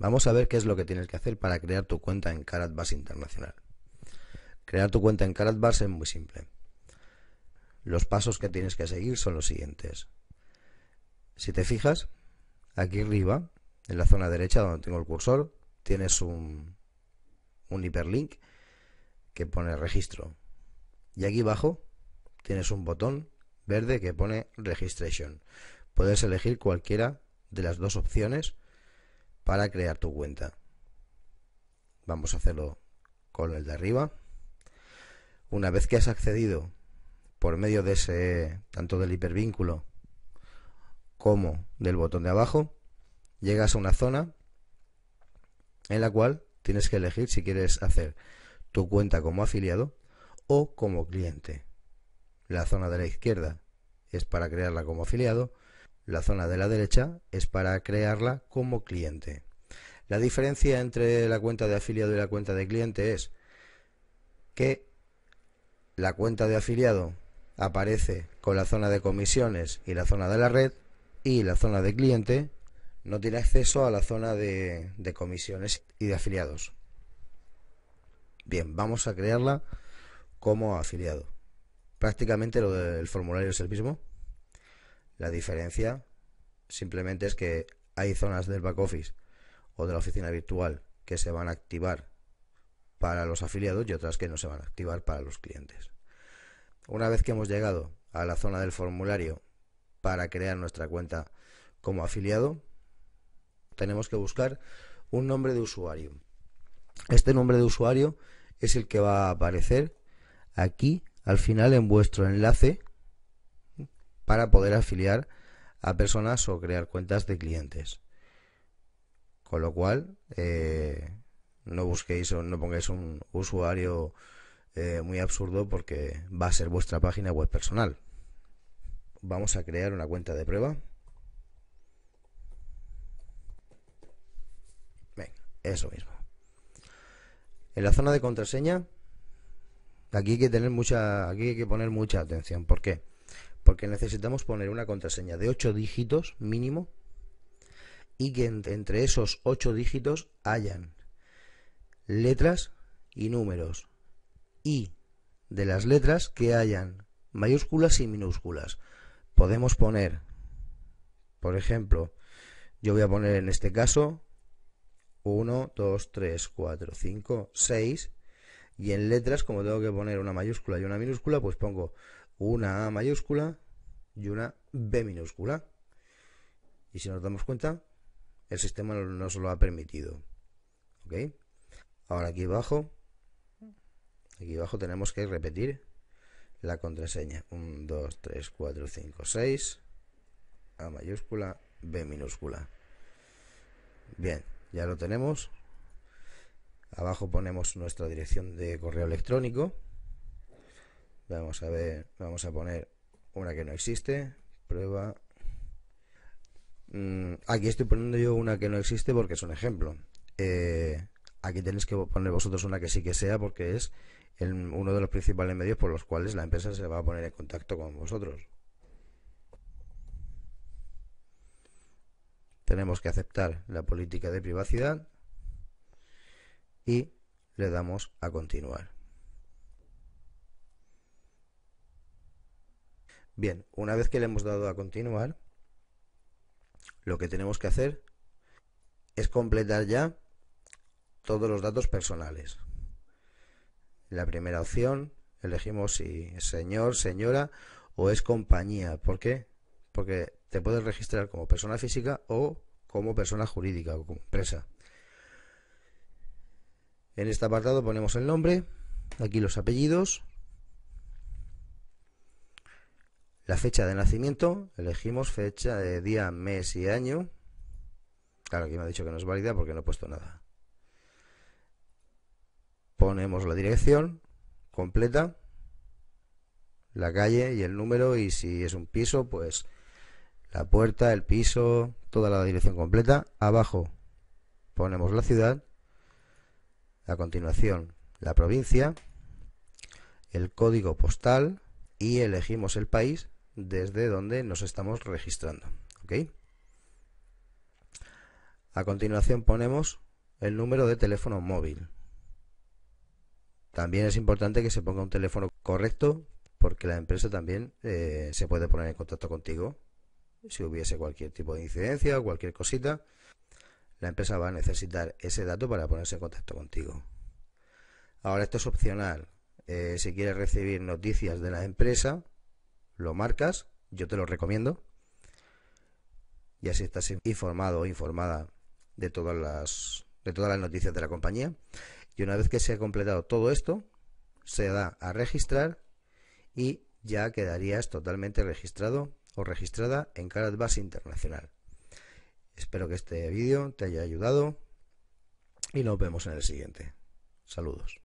Vamos a ver qué es lo que tienes que hacer para crear tu cuenta en Caratbars Internacional. Crear tu cuenta en Caratbars es muy simple. Los pasos que tienes que seguir son los siguientes. Si te fijas, aquí arriba, en la zona derecha donde tengo el cursor, tienes un, un hiperlink que pone registro. Y aquí abajo tienes un botón verde que pone registration. Puedes elegir cualquiera de las dos opciones para crear tu cuenta. Vamos a hacerlo con el de arriba. Una vez que has accedido por medio de ese tanto del hipervínculo como del botón de abajo, llegas a una zona en la cual tienes que elegir si quieres hacer tu cuenta como afiliado o como cliente. La zona de la izquierda es para crearla como afiliado la zona de la derecha es para crearla como cliente. La diferencia entre la cuenta de afiliado y la cuenta de cliente es que la cuenta de afiliado aparece con la zona de comisiones y la zona de la red y la zona de cliente no tiene acceso a la zona de, de comisiones y de afiliados. Bien, vamos a crearla como afiliado. Prácticamente lo del formulario es el mismo. La diferencia simplemente es que hay zonas del back office o de la oficina virtual que se van a activar para los afiliados y otras que no se van a activar para los clientes. Una vez que hemos llegado a la zona del formulario para crear nuestra cuenta como afiliado, tenemos que buscar un nombre de usuario. Este nombre de usuario es el que va a aparecer aquí al final en vuestro enlace para poder afiliar a personas o crear cuentas de clientes. Con lo cual, eh, no busquéis o no pongáis un usuario eh, muy absurdo porque va a ser vuestra página web personal. Vamos a crear una cuenta de prueba. Venga, eso mismo. En la zona de contraseña, aquí hay que tener mucha, aquí hay que poner mucha atención. ¿Por qué? porque necesitamos poner una contraseña de 8 dígitos mínimo y que entre esos 8 dígitos hayan letras y números y de las letras que hayan mayúsculas y minúsculas. Podemos poner, por ejemplo, yo voy a poner en este caso 1, 2, 3, 4, 5, 6 y en letras como tengo que poner una mayúscula y una minúscula pues pongo una A mayúscula y una B minúscula. Y si nos damos cuenta, el sistema nos lo ha permitido. ¿Ok? Ahora aquí abajo, aquí abajo tenemos que repetir la contraseña. 1, 2, 3, 4, 5, 6. A mayúscula, B minúscula. Bien, ya lo tenemos. Abajo ponemos nuestra dirección de correo electrónico. Vamos a ver, vamos a poner una que no existe, prueba. Mm, aquí estoy poniendo yo una que no existe porque es un ejemplo. Eh, aquí tenéis que poner vosotros una que sí que sea porque es uno de los principales medios por los cuales la empresa se va a poner en contacto con vosotros. Tenemos que aceptar la política de privacidad y le damos a continuar. Bien, una vez que le hemos dado a continuar, lo que tenemos que hacer es completar ya todos los datos personales. La primera opción elegimos si es señor, señora o es compañía. ¿Por qué? Porque te puedes registrar como persona física o como persona jurídica o como empresa. En este apartado ponemos el nombre, aquí los apellidos, La fecha de nacimiento, elegimos fecha de día, mes y año. Claro, aquí me ha dicho que no es válida porque no he puesto nada. Ponemos la dirección completa, la calle y el número y si es un piso, pues la puerta, el piso, toda la dirección completa. Abajo ponemos la ciudad, a continuación la provincia, el código postal y elegimos el país desde donde nos estamos registrando. A continuación ponemos el número de teléfono móvil. También es importante que se ponga un teléfono correcto porque la empresa también eh, se puede poner en contacto contigo si hubiese cualquier tipo de incidencia o cualquier cosita. La empresa va a necesitar ese dato para ponerse en contacto contigo. Ahora esto es opcional. Eh, si quieres recibir noticias de la empresa, lo marcas, yo te lo recomiendo, y así estás informado o informada de todas las de todas las noticias de la compañía. Y una vez que se ha completado todo esto, se da a registrar y ya quedarías totalmente registrado o registrada en Caratbase Internacional. Espero que este vídeo te haya ayudado y nos vemos en el siguiente. Saludos.